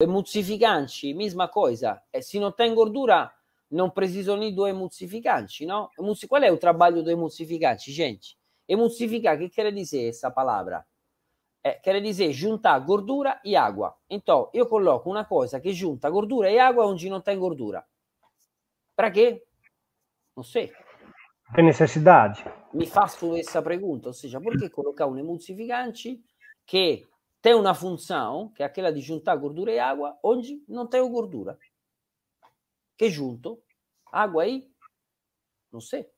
emulsificantes, misma cosa. E eh, se non tem ordura, non precisam nem do emulsificante, não? Qual è il trabalho do emulsificante, gente? E che crede di sé questa parola? Eh, crede di sé, juntar gordura e água. Então, io colloco una cosa che giunta, gordura e água oggi non tem ordura. Para quê? Não sei. Per necessidade. Mi fa essa pergunta, ou seja, cioè, por que colocar um emulsificante que tem uma função, que é aquela de juntar gordura e água, onde não tenho gordura. Que junto? Água aí? Não sei.